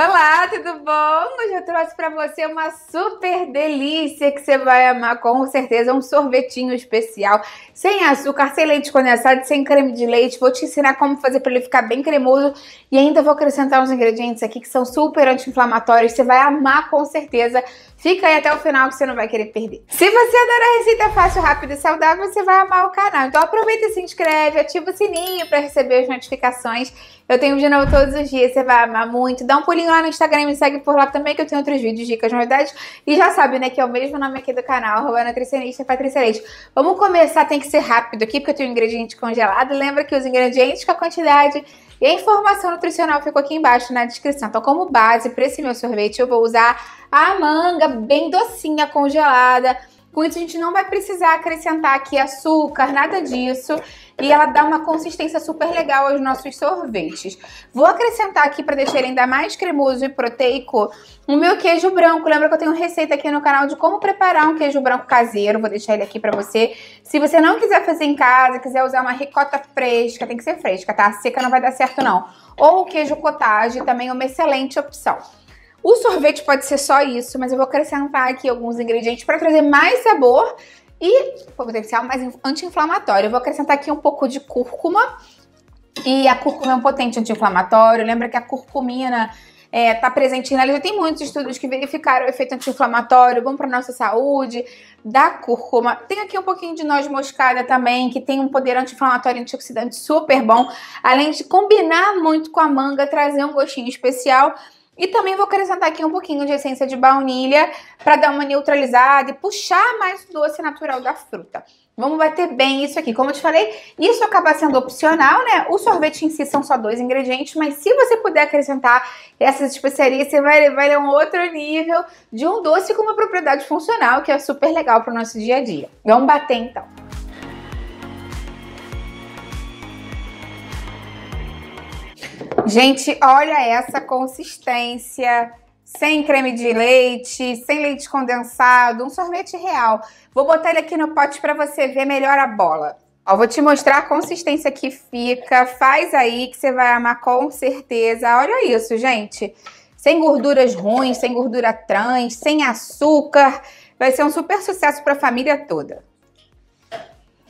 Olá, tudo bom? Hoje eu trouxe para você uma super delícia que você vai amar, com certeza, um sorvetinho especial, sem açúcar, sem leite condensado, sem creme de leite. Vou te ensinar como fazer para ele ficar bem cremoso e ainda vou acrescentar uns ingredientes aqui que são super anti-inflamatórios. Você vai amar com certeza. Fica aí até o final que você não vai querer perder. Se você adora receita fácil, rápida e saudável, você vai amar o canal. Então aproveita e se inscreve, ativa o sininho para receber as notificações. Eu tenho de novo todos os dias, você vai amar muito. Dá um pulinho lá no Instagram e me segue por lá também, que eu tenho outros vídeos, dicas, novidades. E já sabe, né, que é o mesmo nome aqui do canal, arroba nutricionista Patrícia Leite. Vamos começar, tem que ser rápido aqui, porque eu tenho um ingrediente congelado. Lembra que os ingredientes com a quantidade e a informação nutricional ficou aqui embaixo na descrição. Então, como base para esse meu sorvete, eu vou usar a manga bem docinha, congelada com isso, a gente não vai precisar acrescentar aqui açúcar, nada disso. E ela dá uma consistência super legal aos nossos sorvetes. Vou acrescentar aqui para deixar ele ainda mais cremoso e proteico o meu queijo branco. Lembra que eu tenho receita aqui no canal de como preparar um queijo branco caseiro. Vou deixar ele aqui para você. Se você não quiser fazer em casa, quiser usar uma ricota fresca, tem que ser fresca, tá? Seca não vai dar certo não. Ou o queijo cottage, também é uma excelente opção. O sorvete pode ser só isso, mas eu vou acrescentar aqui alguns ingredientes para trazer mais sabor e potencial mais anti-inflamatório. Eu vou acrescentar aqui um pouco de cúrcuma. E a cúrcuma é um potente anti-inflamatório. Lembra que a curcumina está é, presente na Já Tem muitos estudos que verificaram o efeito anti-inflamatório, bom para nossa saúde, da cúrcuma. Tem aqui um pouquinho de noz moscada também, que tem um poder anti-inflamatório e antioxidante super bom, além de combinar muito com a manga, trazer um gostinho especial. E também vou acrescentar aqui um pouquinho de essência de baunilha para dar uma neutralizada e puxar mais o doce natural da fruta. Vamos bater bem isso aqui. Como eu te falei, isso acaba sendo opcional, né? O sorvete em si são só dois ingredientes, mas se você puder acrescentar essas especiarias, você vai levar a um outro nível de um doce com uma propriedade funcional, que é super legal para o nosso dia a dia. Vamos bater então. Gente, olha essa consistência. Sem creme de leite, sem leite condensado, um sorvete real. Vou botar ele aqui no pote para você ver melhor a bola. Ó, vou te mostrar a consistência que fica. Faz aí que você vai amar com certeza. Olha isso, gente. Sem gorduras ruins, sem gordura trans, sem açúcar. Vai ser um super sucesso para a família toda.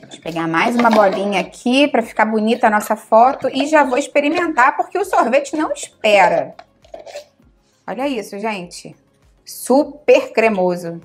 Deixa eu pegar mais uma bolinha aqui para ficar bonita a nossa foto e já vou experimentar porque o sorvete não espera. Olha isso, gente. Super cremoso.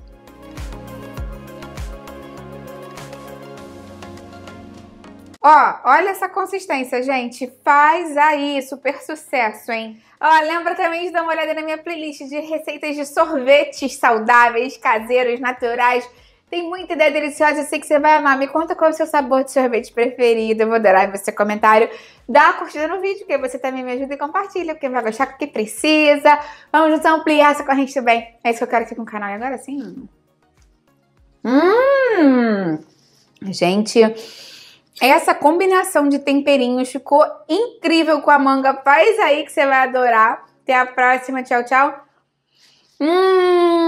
Ó, olha essa consistência, gente. Faz aí, super sucesso, hein? Ó, lembra também de dar uma olhada na minha playlist de receitas de sorvetes saudáveis, caseiros, naturais tem muita ideia deliciosa, eu sei que você vai amar. Me conta qual é o seu sabor de sorvete preferido. Eu vou adorar ver seu comentário. Dá uma curtida no vídeo, que você também me ajuda e compartilha, porque vai gostar porque que precisa. Vamos juntos ampliar essa corrente também. É isso que eu quero aqui com o canal. E agora sim... Hum! Gente, essa combinação de temperinhos ficou incrível com a manga. Faz aí que você vai adorar. Até a próxima. Tchau, tchau. Hum!